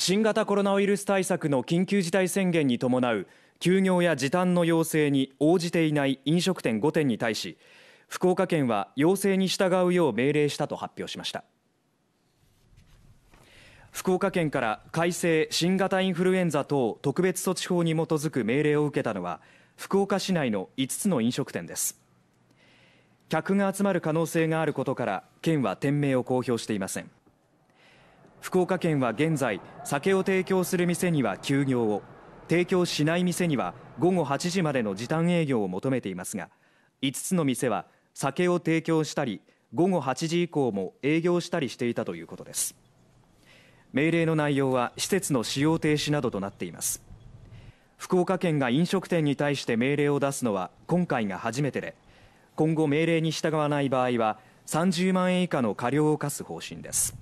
新型コロナウイルス対策の緊急事態宣言に伴う休業や時短の要請に応じていない飲食店5店に対し福岡県は要請に従うよう命令したと発表しました福岡県から改正新型インフルエンザ等特別措置法に基づく命令を受けたのは福岡市内の5つの飲食店です客が集まる可能性があることから県は店名を公表していません福岡県は現在酒を提供する店には休業を提供しない店には午後8時までの時短営業を求めていますが5つの店は酒を提供したり午後8時以降も営業したりしていたということです命令の内容は施設の使用停止などとなっています福岡県が飲食店に対して命令を出すのは今回が初めてで今後命令に従わない場合は30万円以下の過料を課す方針です